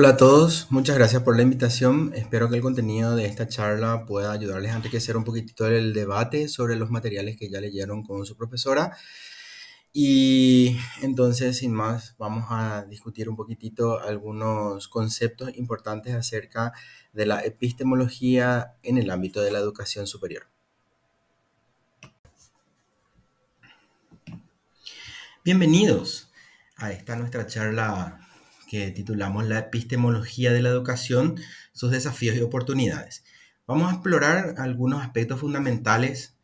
Hola a todos, muchas gracias por la invitación. Espero que el contenido de esta charla pueda ayudarles a enriquecer un poquitito el debate sobre los materiales que ya leyeron con su profesora. Y entonces, sin más, vamos a discutir un poquitito algunos conceptos importantes acerca de la epistemología en el ámbito de la educación superior. Bienvenidos a esta nuestra charla que titulamos La epistemología de la educación, sus desafíos y oportunidades. Vamos a explorar algunos aspectos fundamentales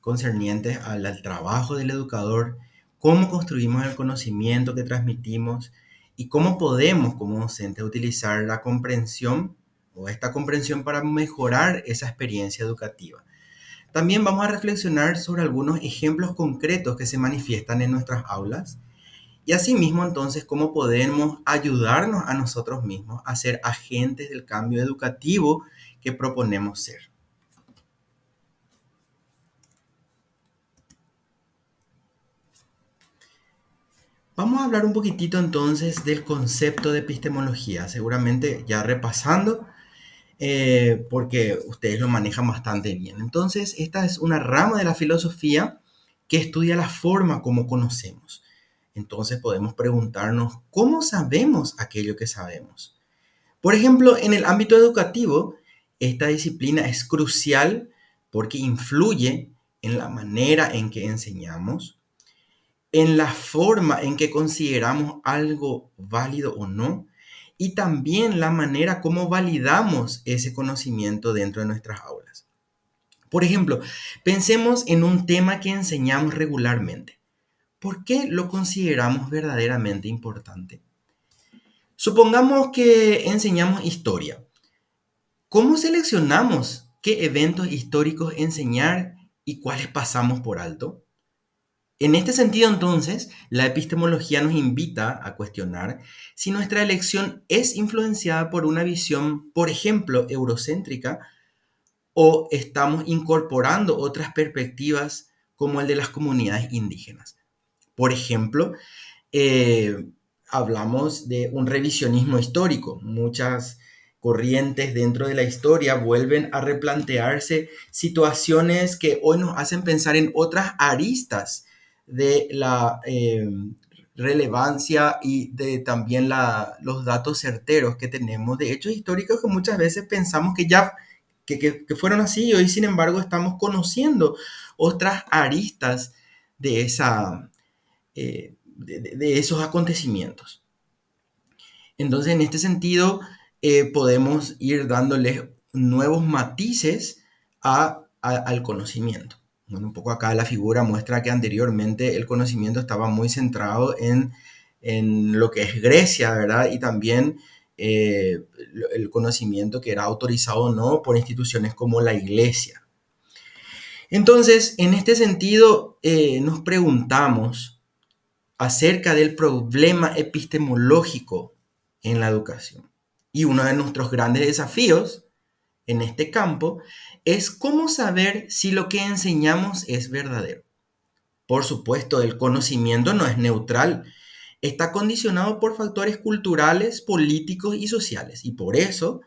concernientes al, trabajo del educador, cómo construimos el conocimiento que transmitimos y cómo podemos como docentes utilizar la comprensión o esta comprensión para mejorar esa experiencia educativa. También vamos a reflexionar sobre algunos ejemplos concretos que se manifiestan en nuestras aulas y asimismo, entonces, cómo podemos ayudarnos a nosotros mismos a ser agentes del cambio educativo que proponemos ser. Vamos a hablar un poquitito entonces del concepto de epistemología, seguramente ya repasando, eh, porque ustedes lo manejan bastante bien. Entonces, esta es una rama de la filosofía que estudia la forma como conocemos entonces podemos preguntarnos cómo sabemos aquello que sabemos. Por ejemplo, en el ámbito educativo, esta disciplina es crucial porque influye en la manera en que enseñamos, en la forma en que consideramos algo válido o no, y también la manera como validamos ese conocimiento dentro de nuestras aulas. Por ejemplo, pensemos en un tema que enseñamos regularmente. ¿Por qué lo consideramos verdaderamente importante? Supongamos que enseñamos historia. ¿Cómo seleccionamos qué eventos históricos enseñar y cuáles pasamos por alto? En este sentido, entonces, la epistemología nos invita a cuestionar si nuestra elección es influenciada por una visión, por ejemplo, eurocéntrica, o estamos incorporando otras perspectivas como el de las comunidades indígenas. Por ejemplo, eh, hablamos de un revisionismo histórico. Muchas corrientes dentro de la historia vuelven a replantearse situaciones que hoy nos hacen pensar en otras aristas de la eh, relevancia y de también los datos certeros que tenemos de hechos históricos que muchas veces pensamos que ya que, fueron así y hoy sin embargo estamos conociendo otras aristas de esa, eh, de, esos acontecimientos. Entonces, en este sentido, eh, podemos ir dándoles nuevos matices al conocimiento. un poco acá la figura muestra que anteriormente el conocimiento estaba muy centrado en, lo que es Grecia, ¿verdad? Y también eh, el conocimiento que era autorizado o no por instituciones como la iglesia. Entonces, en este sentido, nos preguntamos, acerca del problema epistemológico en la educación. Y uno de nuestros grandes desafíos en este campo es cómo saber si lo que enseñamos es verdadero. Por supuesto, el conocimiento no es neutral, está condicionado por factores culturales, políticos y sociales, y por eso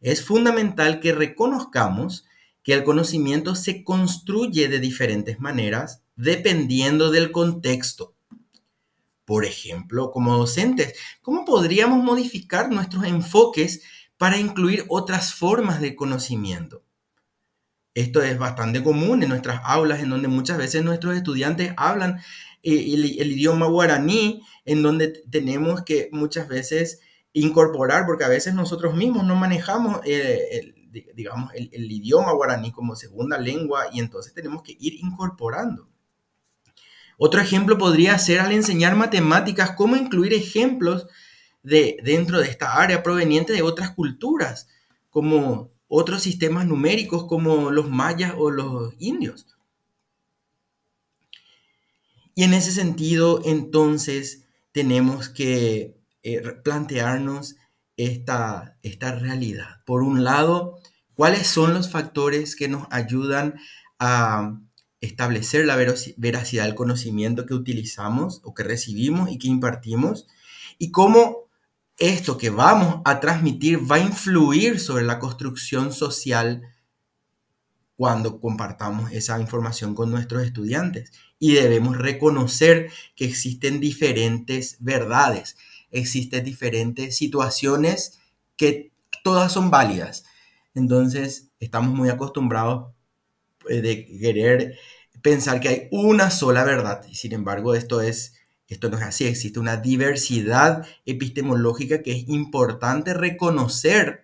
es fundamental que reconozcamos que el conocimiento se construye de diferentes maneras dependiendo del contexto por ejemplo, como docentes? ¿Cómo podríamos modificar nuestros enfoques para incluir otras formas de conocimiento? Esto es bastante común en nuestras aulas, en donde muchas veces nuestros estudiantes hablan eh, el, idioma guaraní, en donde tenemos que muchas veces incorporar, porque a veces nosotros mismos no manejamos eh, digamos, el idioma guaraní como segunda lengua y entonces tenemos que ir incorporando. Otro ejemplo podría ser al enseñar matemáticas, cómo incluir ejemplos de, dentro de esta área proveniente de otras culturas, como otros sistemas numéricos como los mayas o los indios. Y en ese sentido, entonces, tenemos que eh, plantearnos esta realidad. Por un lado, cuáles son los factores que nos ayudan a establecer la veracidad del conocimiento que utilizamos o que recibimos y que impartimos y cómo esto que vamos a transmitir va a influir sobre la construcción social cuando compartamos esa información con nuestros estudiantes. Y debemos reconocer que existen diferentes verdades, existen diferentes situaciones que todas son válidas. Entonces, estamos muy acostumbrados eh, de querer pensar que hay una sola verdad. sin embargo, esto es esto no es así, existe una diversidad epistemológica que es importante reconocer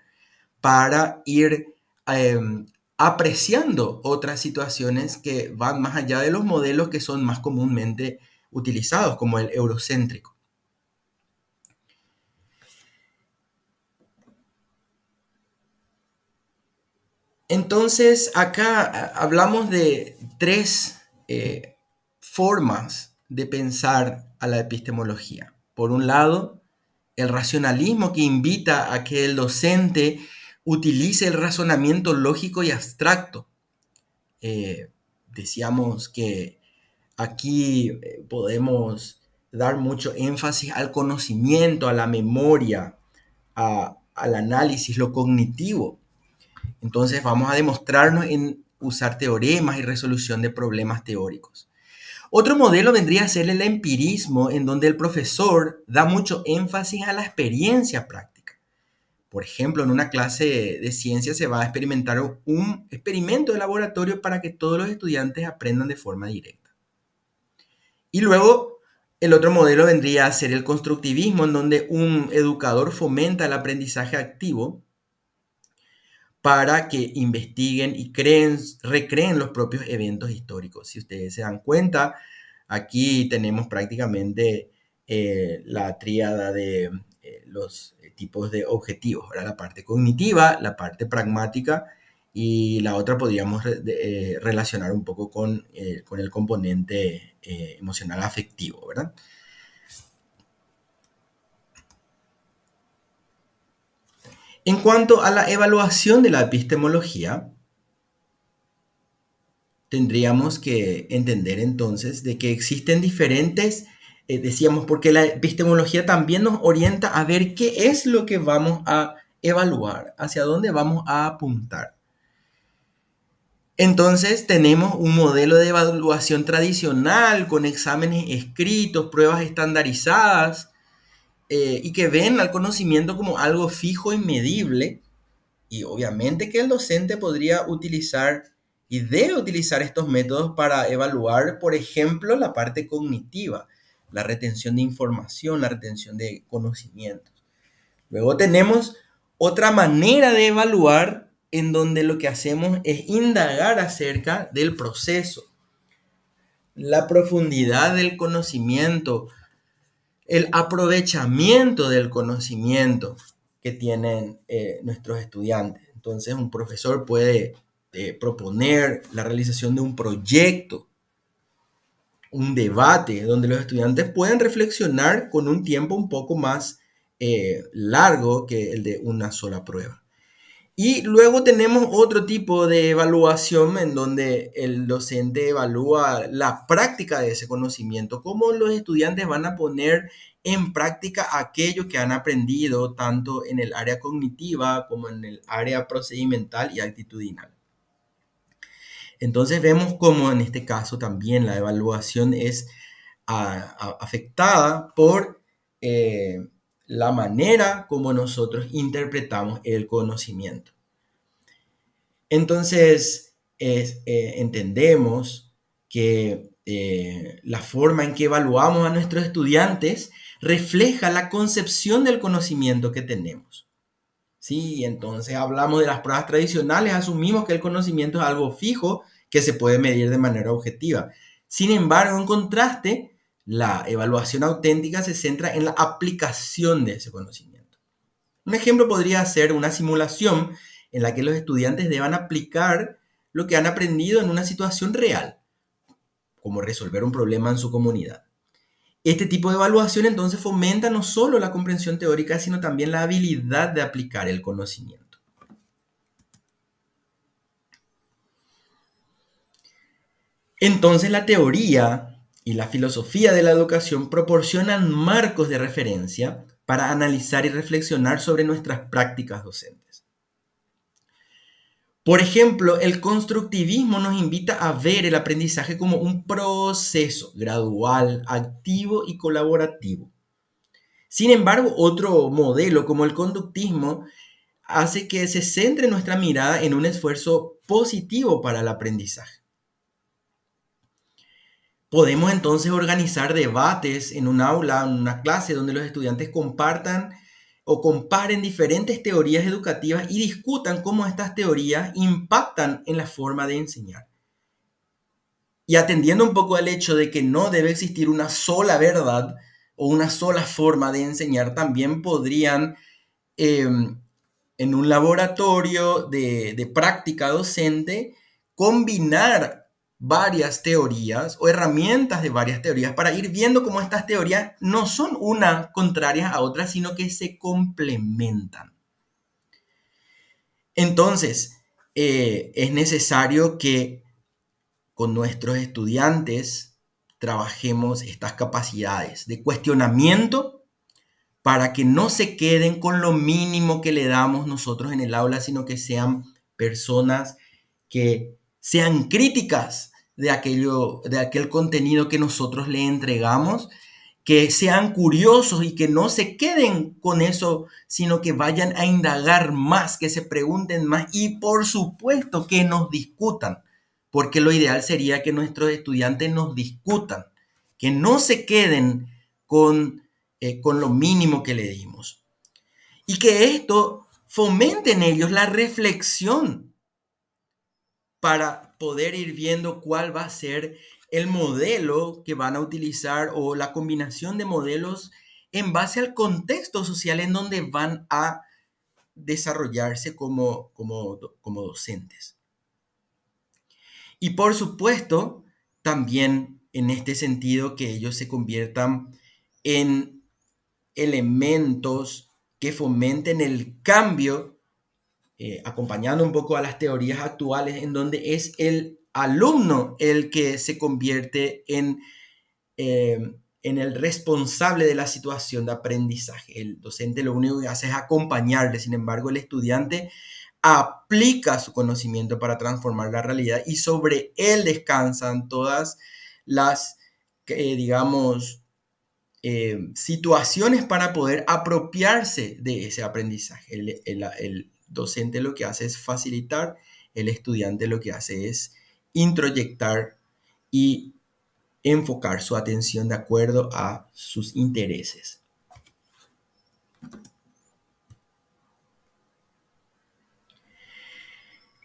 para ir em, apreciando otras situaciones que van más allá de los modelos que son más comúnmente utilizados, como el eurocéntrico. Entonces, acá ah, hablamos de tres eh, formas de pensar a la epistemología. Por un lado, el racionalismo que invita a que el docente utilice el razonamiento lógico y abstracto. Eh, decíamos que aquí eh, podemos dar mucho énfasis al conocimiento, a la memoria, al análisis, lo cognitivo. Entonces vamos a demostrarnos en usar teoremas y resolución de problemas teóricos. Otro modelo vendría a ser el empirismo, en donde el profesor da mucho énfasis a la experiencia práctica. Por ejemplo, en una clase de ciencia se va a experimentar un experimento de laboratorio para que todos los estudiantes aprendan de forma directa. Y luego, el otro modelo vendría a ser el constructivismo, en donde un educador fomenta el aprendizaje activo para que investiguen y creen, recreen los propios eventos históricos. Si ustedes se dan cuenta, aquí tenemos prácticamente eh, la tríada de eh, los eh, tipos de objetivos, la parte cognitiva, la parte pragmática y la otra podríamos relacionar un poco con, con el componente emocional afectivo, ¿verdad? En cuanto a la evaluación de la epistemología, tendríamos que entender entonces de que existen diferentes, eh, decíamos, porque la epistemología también nos orienta a ver qué es lo que vamos a evaluar, hacia dónde vamos a apuntar. Entonces tenemos un modelo de evaluación tradicional con exámenes escritos, pruebas estandarizadas, eh, y que ven al conocimiento como algo fijo y medible. Y obviamente que el docente podría utilizar y debe utilizar estos métodos para evaluar, por ejemplo, la parte cognitiva, la retención de información, la retención de conocimientos. Luego tenemos otra manera de evaluar en donde lo que hacemos es indagar acerca del proceso, la profundidad del conocimiento, el aprovechamiento del conocimiento que tienen eh, nuestros estudiantes. Entonces, un profesor puede eh, proponer la realización de un proyecto, un debate, donde los estudiantes pueden reflexionar con un tiempo un poco más eh, largo que el de una sola prueba. Y luego tenemos otro tipo de evaluación en donde el docente evalúa la práctica de ese conocimiento, cómo los estudiantes van a poner en práctica aquello que han aprendido tanto en el área cognitiva como en el área procedimental y actitudinal. Entonces vemos cómo en este caso también la evaluación es ah, afectada por... Eh, la manera como nosotros interpretamos el conocimiento. Entonces, eh, entendemos que eh, la forma en que evaluamos a nuestros estudiantes refleja la concepción del conocimiento que tenemos. Sí, entonces hablamos de las pruebas tradicionales, asumimos que el conocimiento es algo fijo que se puede medir de manera objetiva. Sin embargo, en contraste, la evaluación auténtica se centra en la aplicación de ese conocimiento. Un ejemplo podría ser una simulación en la que los estudiantes deban aplicar lo que han aprendido en una situación real, como resolver un problema en su comunidad. Este tipo de evaluación entonces fomenta no solo la comprensión teórica, sino también la habilidad de aplicar el conocimiento. Entonces la teoría y la filosofía de la educación proporcionan marcos de referencia para analizar y reflexionar sobre nuestras prácticas docentes. Por ejemplo, el constructivismo nos invita a ver el aprendizaje como un proceso gradual, activo y colaborativo. Sin embargo, otro modelo como el conductismo hace que se centre nuestra mirada en un esfuerzo positivo para el aprendizaje. Podemos entonces organizar debates en un aula, en una clase, donde los estudiantes compartan o comparen diferentes teorías educativas y discutan cómo estas teorías impactan en la forma de enseñar. Y atendiendo un poco al hecho de que no debe existir una sola verdad o una sola forma de enseñar, también podrían em, en un laboratorio de, de práctica docente combinar varias teorías o herramientas de varias teorías para ir viendo cómo estas teorías no son una contrarias a otra, sino que se complementan. Entonces, eh, es necesario que con nuestros estudiantes trabajemos estas capacidades de cuestionamiento para que no se queden con lo mínimo que le damos nosotros en el aula, sino que sean personas que sean críticas de, aquello, de aquel contenido que nosotros le entregamos, que sean curiosos y que no se queden con eso, sino que vayan a indagar más, que se pregunten más y por supuesto que nos discutan, porque lo ideal sería que nuestros estudiantes nos discutan, que no se queden con, eh, con lo mínimo que le dimos. Y que esto fomente en ellos la reflexión para, poder ir viendo cuál va a ser el modelo que van a utilizar o la combinación de modelos en base al contexto social en donde van a desarrollarse como, como, como docentes. Y por supuesto, también en este sentido que ellos se conviertan en elementos que fomenten el cambio eh, acompañando un poco a las teorías actuales, en donde es el alumno el que se convierte en, eh, en el responsable de la situación de aprendizaje. El docente lo único que hace es acompañarle, sin embargo, el estudiante aplica su conocimiento para transformar la realidad y sobre él descansan todas las, eh, digamos, situaciones para poder apropiarse de ese aprendizaje. el, docente lo que hace es facilitar, el estudiante lo que hace es introyectar y enfocar su atención de acuerdo a sus intereses.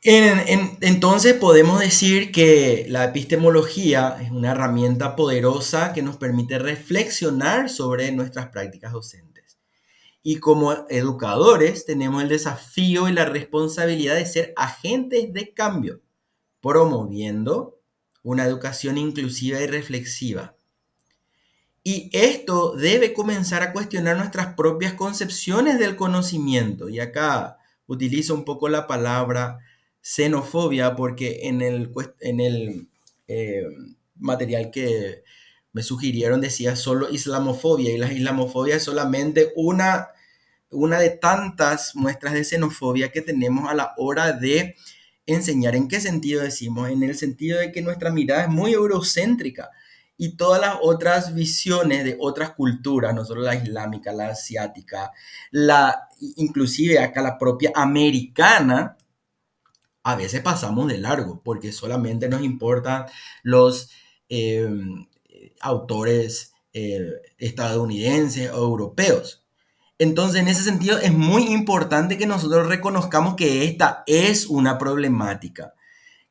entonces podemos decir que la epistemología es una herramienta poderosa que nos permite reflexionar sobre nuestras prácticas docentes. Y como educadores tenemos el desafío y la responsabilidad de ser agentes de cambio, promoviendo una educación inclusiva y reflexiva. Y esto debe comenzar a cuestionar nuestras propias concepciones del conocimiento. Y acá utilizo un poco la palabra xenofobia porque en el, eh, material que me sugirieron, decía solo islamofobia, y la islamofobia es solamente una, una de tantas muestras de xenofobia que tenemos a la hora de enseñar. ¿En qué sentido decimos? En el sentido de que nuestra mirada es muy eurocéntrica y todas las otras visiones de otras culturas, no solo la islámica, la asiática, la inclusive acá la propia americana, a veces pasamos de largo porque solamente nos importan los eh, autores eh, estadounidenses o europeos. Entonces, en ese sentido, es muy importante que nosotros reconozcamos que esta es una problemática,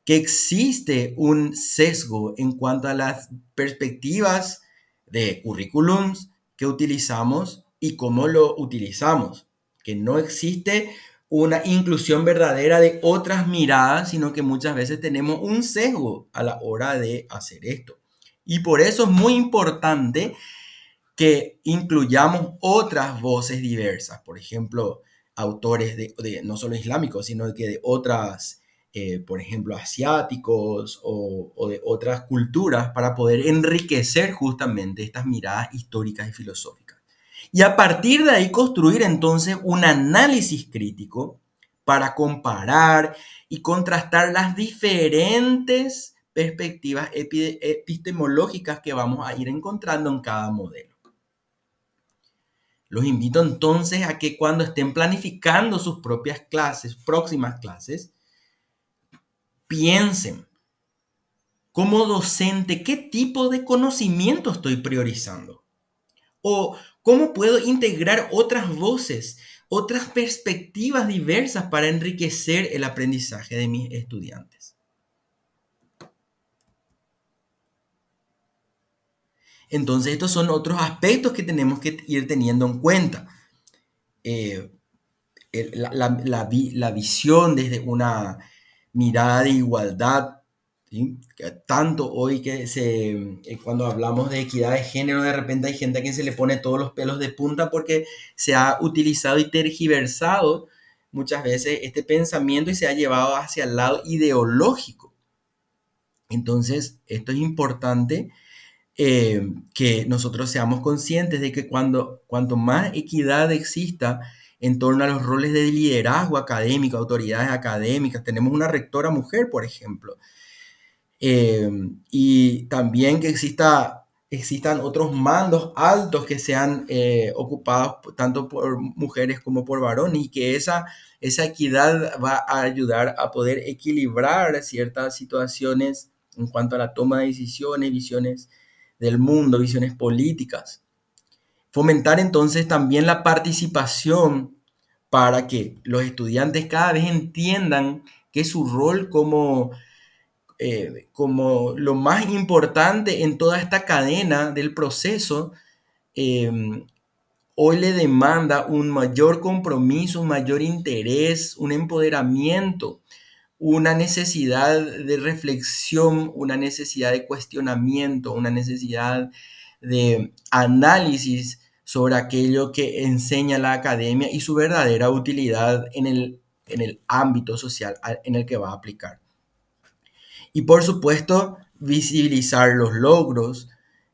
que existe un sesgo en cuanto a las perspectivas de currículums que utilizamos y cómo lo utilizamos, que no existe una inclusión verdadera de otras miradas, sino que muchas veces tenemos un sesgo a la hora de hacer esto. Y por eso es muy importante que incluyamos otras voces diversas, por ejemplo, autores de, no solo islámicos, sino que de otras, eh, por ejemplo, asiáticos o de otras culturas, para poder enriquecer justamente estas miradas históricas y filosóficas. Y a partir de ahí construir entonces un análisis crítico para comparar y contrastar las diferentes perspectivas epistemológicas que vamos a ir encontrando en cada modelo. Los invito entonces a que cuando estén planificando sus propias clases, próximas clases, piensen como docente qué tipo de conocimiento estoy priorizando o cómo puedo integrar otras voces, otras perspectivas diversas para enriquecer el aprendizaje de mis estudiantes. Entonces estos son otros aspectos que tenemos que ir teniendo en cuenta. Eh, la, visión desde una mirada de igualdad, tanto hoy que eh, cuando hablamos de equidad de género, de repente hay gente a quien se le pone todos los pelos de punta porque se ha utilizado y tergiversado muchas veces este pensamiento y se ha llevado hacia el lado ideológico. Entonces, esto es importante eh, que nosotros seamos conscientes de que cuando, cuanto más equidad exista en torno a los roles de liderazgo académico, autoridades académicas, tenemos una rectora mujer, por ejemplo, eh, y también que exista existan otros mandos altos que sean eh, ocupados tanto por mujeres como por varones y que esa, esa equidad va a ayudar a poder equilibrar ciertas situaciones en cuanto a la toma de decisiones, visiones del mundo, visiones políticas. Fomentar entonces también la participación para que los estudiantes cada vez entiendan que su rol como, eh, como lo más importante en toda esta cadena del proceso eh, hoy le demanda un mayor compromiso, un mayor interés, un empoderamiento una necesidad de reflexión, una necesidad de cuestionamiento, una necesidad de análisis sobre aquello que enseña la academia y su verdadera utilidad en el, ámbito social en el que va a aplicar. Y por supuesto, visibilizar los logros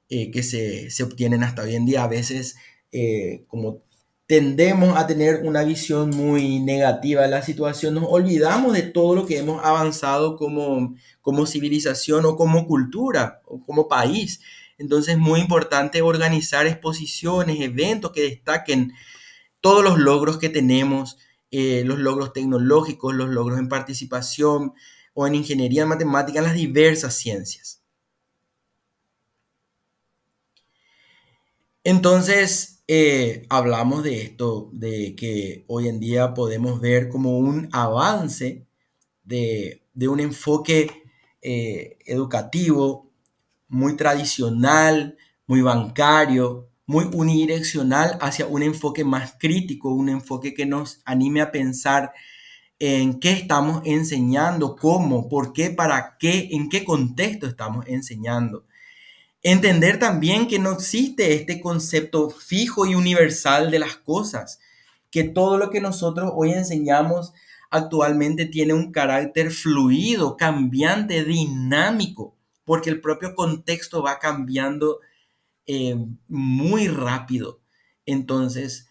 eh, que se, obtienen hasta hoy en día. A veces, eh, como tendemos a tener una visión muy negativa de la situación, nos olvidamos de todo lo que hemos avanzado como, civilización o como cultura o como país. Entonces es muy importante organizar exposiciones, eventos que destaquen todos los logros que tenemos, eh, los logros tecnológicos, los logros en participación o en ingeniería en matemática, en las diversas ciencias. Entonces, eh, hablamos de esto, de que hoy en día podemos ver como un avance de, un enfoque eh, educativo muy tradicional, muy bancario, muy unidireccional hacia un enfoque más crítico, un enfoque que nos anime a pensar en qué estamos enseñando, cómo, por qué, para qué, en qué contexto estamos enseñando. Entender también que no existe este concepto fijo y universal de las cosas, que todo lo que nosotros hoy enseñamos actualmente tiene un carácter fluido, cambiante, dinámico, porque el propio contexto va cambiando eh, muy rápido. Entonces,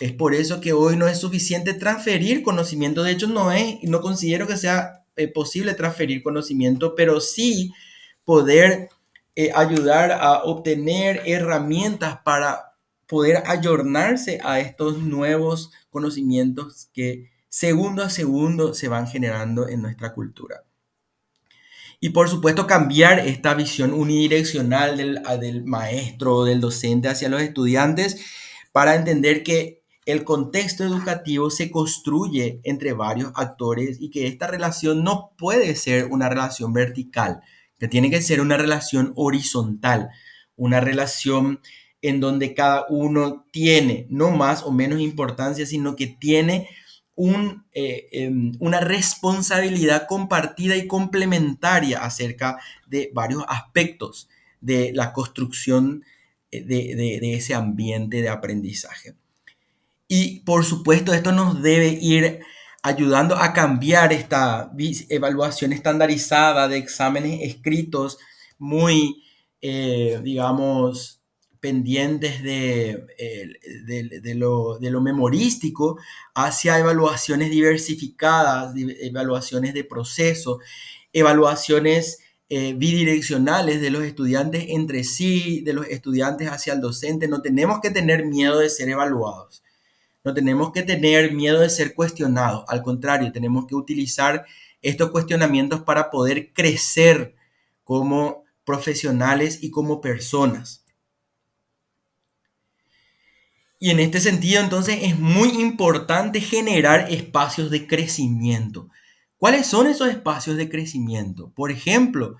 es por eso que hoy no es suficiente transferir conocimiento, de hecho no es, no considero que sea eh, posible transferir conocimiento, pero sí poder eh, ayudar a obtener herramientas para poder ayornarse a estos nuevos conocimientos que segundo a segundo se van generando en nuestra cultura. Y por supuesto cambiar esta visión unidireccional del, del maestro, del docente hacia los estudiantes para entender que el contexto educativo se construye entre varios actores y que esta relación no puede ser una relación vertical, que tiene que ser una relación horizontal, una relación en donde cada uno tiene no más o menos importancia, sino que tiene eh, em, una responsabilidad compartida y complementaria acerca de varios aspectos de la construcción eh, de ese ambiente de aprendizaje. Y por supuesto, esto nos debe ir ayudando a cambiar esta evaluación estandarizada de exámenes escritos muy, eh, digamos, pendientes de, lo, memorístico hacia evaluaciones diversificadas, evaluaciones de proceso, evaluaciones eh, bidireccionales de los estudiantes entre sí, de los estudiantes hacia el docente. No tenemos que tener miedo de ser evaluados. No tenemos que tener miedo de ser cuestionados, al contrario, tenemos que utilizar estos cuestionamientos para poder crecer como profesionales y como personas. Y en este sentido, entonces, es muy importante generar espacios de crecimiento. ¿Cuáles son esos espacios de crecimiento? Por ejemplo,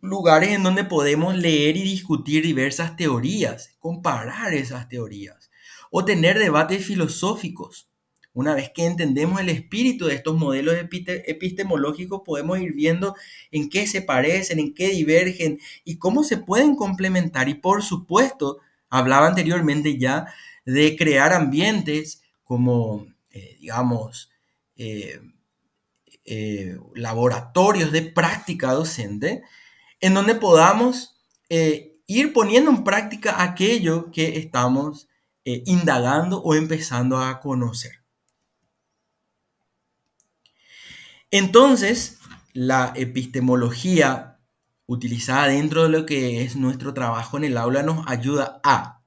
lugares en donde podemos leer y discutir diversas teorías, comparar esas teorías, o tener debates filosóficos. Una vez que entendemos el espíritu de estos modelos epistemológicos, podemos ir viendo en qué se parecen, en qué divergen y cómo se pueden complementar. Y por supuesto, hablaba anteriormente ya de crear ambientes como, eh, digamos, eh, eh, laboratorios de práctica docente, en donde podamos ir poniendo en práctica aquello que estamos eh, indagando o empezando a conocer. Entonces, la epistemología utilizada dentro de lo que es nuestro trabajo en el aula nos ayuda a,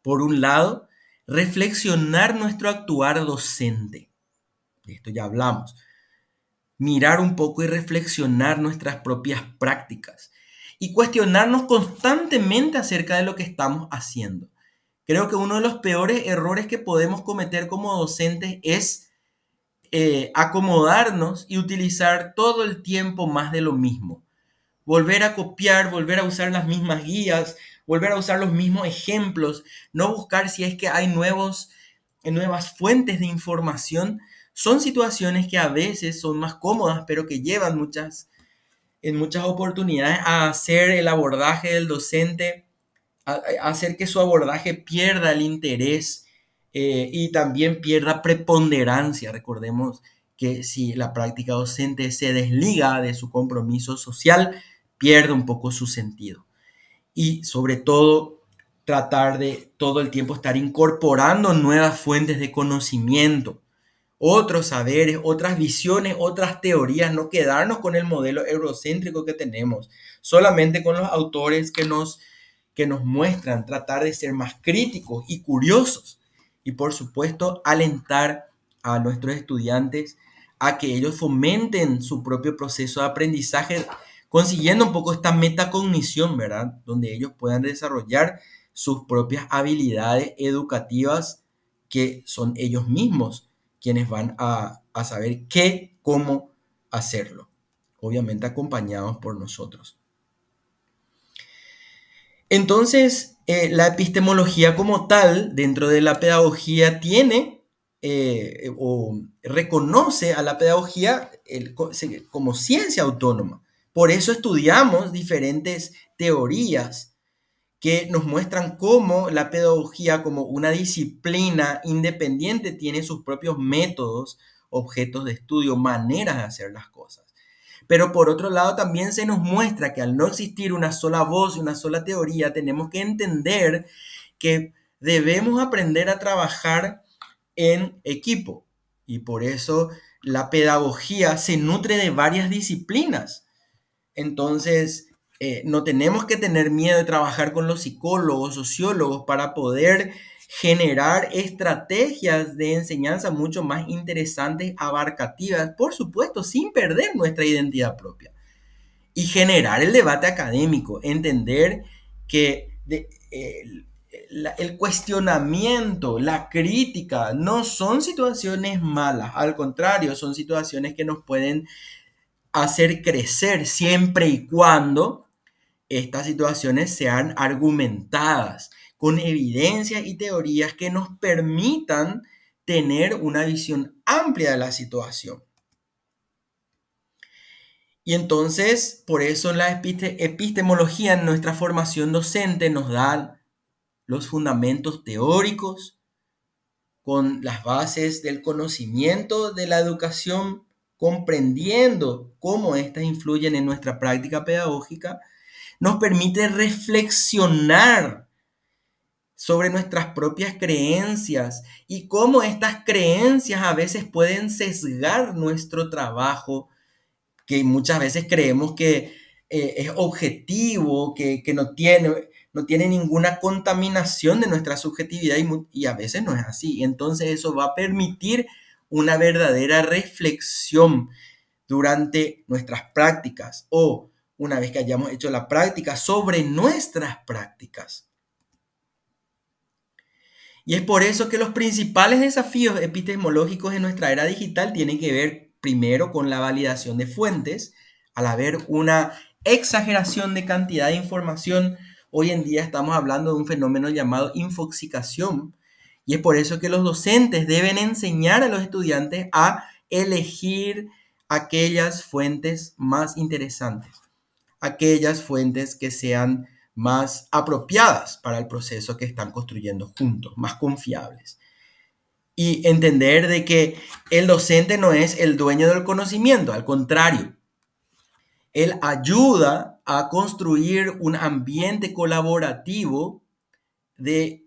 por un lado, reflexionar nuestro actuar docente. De esto ya hablamos. Mirar un poco y reflexionar nuestras propias prácticas y cuestionarnos constantemente acerca de lo que estamos haciendo. Creo que uno de los peores errores que podemos cometer como docentes es eh, acomodarnos y utilizar todo el tiempo más de lo mismo. Volver a copiar, volver a usar las mismas guías, volver a usar los mismos ejemplos, no buscar si es que hay nuevos, eh, nuevas fuentes de información. Son situaciones que a veces son más cómodas, pero que llevan muchas, en muchas oportunidades a hacer el abordaje del docente hacer que su abordaje pierda el interés eh, y también pierda preponderancia. Recordemos que si la práctica docente se desliga de su compromiso social, pierde un poco su sentido. Y sobre todo, tratar de todo el tiempo estar incorporando nuevas fuentes de conocimiento, otros saberes, otras visiones, otras teorías, no quedarnos con el modelo eurocéntrico que tenemos, solamente con los autores que nos nos muestran, tratar de ser más críticos y curiosos y por supuesto alentar a nuestros estudiantes a que ellos fomenten su propio proceso de aprendizaje, consiguiendo un poco esta metacognición, ¿verdad? Donde ellos puedan desarrollar sus propias habilidades educativas que son ellos mismos quienes van a, a saber qué, cómo hacerlo, obviamente acompañados por nosotros. Entonces, eh, la epistemología como tal, dentro de la pedagogía, tiene eh, o reconoce a la pedagogía como ciencia autónoma. Por eso estudiamos diferentes teorías que nos muestran cómo la pedagogía como una disciplina independiente tiene sus propios métodos, objetos de estudio, maneras de hacer las cosas. Pero por otro lado también se nos muestra que al no existir una sola voz y una sola teoría, tenemos que entender que debemos aprender a trabajar en equipo. Y por eso la pedagogía se nutre de varias disciplinas. Entonces, eh, no tenemos que tener miedo de trabajar con los psicólogos, sociólogos, para poder generar estrategias de enseñanza mucho más interesantes, abarcativas, por supuesto, sin perder nuestra identidad propia. Y generar el debate académico, entender que el cuestionamiento, la crítica, no son situaciones malas, al contrario, son situaciones que nos pueden hacer crecer siempre y cuando estas situaciones sean argumentadas con evidencias y teorías que nos permitan tener una visión amplia de la situación. Y entonces, por eso la epistemología en nuestra formación docente nos da los fundamentos teóricos con las bases del conocimiento de la educación, comprendiendo cómo éstas influyen en nuestra práctica pedagógica, nos permite reflexionar sobre nuestras propias creencias y cómo estas creencias a veces pueden sesgar nuestro trabajo, que muchas veces creemos que eh, es objetivo, que, no, tiene, no tiene ninguna contaminación de nuestra subjetividad y a veces no es así. Entonces eso va a permitir una verdadera reflexión durante nuestras prácticas o una vez que hayamos hecho la práctica sobre nuestras prácticas. Y es por eso que los principales desafíos epistemológicos en nuestra era digital tienen que ver primero con la validación de fuentes, al haber una exageración de cantidad de información, hoy en día estamos hablando de un fenómeno llamado infoxicación, y es por eso que los docentes deben enseñar a los estudiantes a elegir aquellas fuentes más interesantes, aquellas fuentes que sean más apropiadas para el proceso que están construyendo juntos, más confiables. Y entender de que el docente no es el dueño del conocimiento, al contrario, él ayuda a construir un ambiente colaborativo de,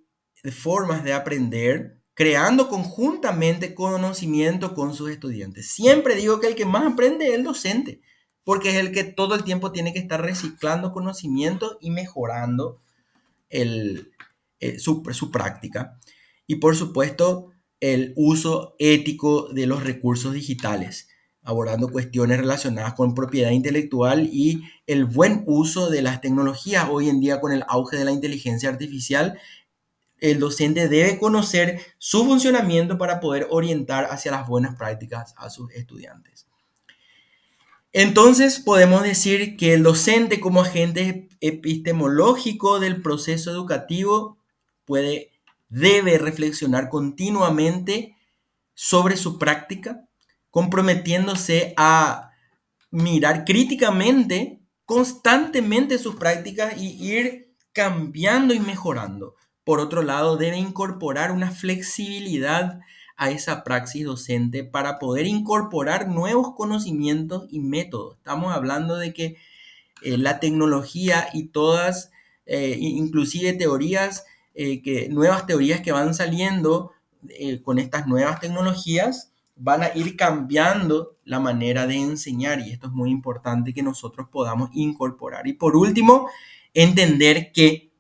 formas de aprender, creando conjuntamente conocimiento con sus estudiantes. Siempre digo que el que más aprende es el docente porque es el que todo el tiempo tiene que estar reciclando conocimiento y mejorando eh, su, práctica. Y por supuesto, el uso ético de los recursos digitales, abordando cuestiones relacionadas con propiedad intelectual y el buen uso de las tecnologías. Hoy en día, con el auge de la inteligencia artificial, el docente debe conocer su funcionamiento para poder orientar hacia las buenas prácticas a sus estudiantes. Entonces podemos decir que el docente como agente epistemológico del proceso educativo puede, debe reflexionar continuamente sobre su práctica, comprometiéndose a mirar críticamente, constantemente sus prácticas y ir cambiando y mejorando. Por otro lado, debe incorporar una flexibilidad a esa praxis docente para poder incorporar nuevos conocimientos y métodos. Estamos hablando de que eh, la tecnología y todas, eh, inclusive teorías, eh, que, nuevas teorías que van saliendo con estas nuevas tecnologías, van a ir cambiando la manera de enseñar y esto es muy importante que nosotros podamos incorporar. Y por último, entender que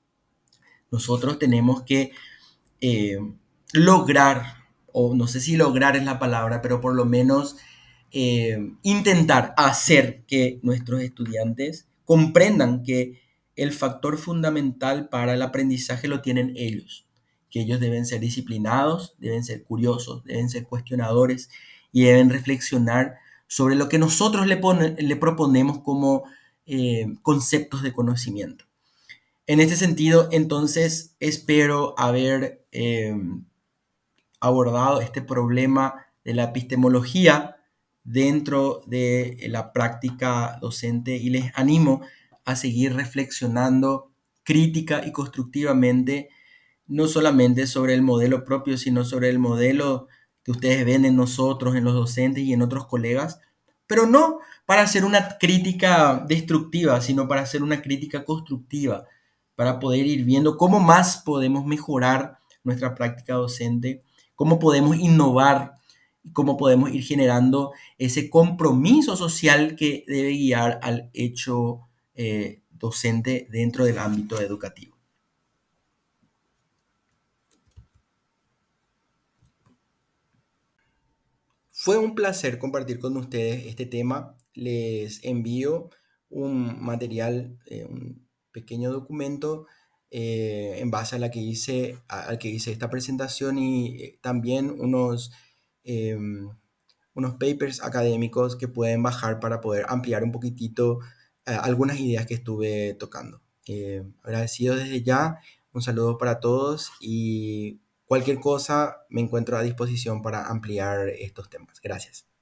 nosotros tenemos que lograr o no sé si lograr es la palabra, pero por lo menos eh, intentar hacer que nuestros estudiantes comprendan que el factor fundamental para el aprendizaje lo tienen ellos, que ellos deben ser disciplinados, deben ser curiosos, deben ser cuestionadores y deben reflexionar sobre lo que nosotros le, le proponemos como eh, conceptos de conocimiento. En este sentido, entonces, espero haber eh, abordado este problema de la epistemología dentro de la práctica docente y les animo a seguir reflexionando crítica y constructivamente, no solamente sobre el modelo propio, sino sobre el modelo que ustedes ven en nosotros, en los docentes y en otros colegas, pero no para hacer una crítica destructiva, sino para hacer una crítica constructiva, para poder ir viendo cómo más podemos mejorar nuestra práctica docente cómo podemos innovar, y cómo podemos ir generando ese compromiso social que debe guiar al hecho eh, docente dentro del ámbito educativo. Fue un placer compartir con ustedes este tema. Les envío un material, eh, un pequeño documento eh, en base a la que hice, que hice esta presentación y eh, también unos, em, unos papers académicos que pueden bajar para poder ampliar un poquitito eh, algunas ideas que estuve tocando. agradecido desde ya, un saludo para todos y cualquier cosa me encuentro a disposición para ampliar estos temas. Gracias.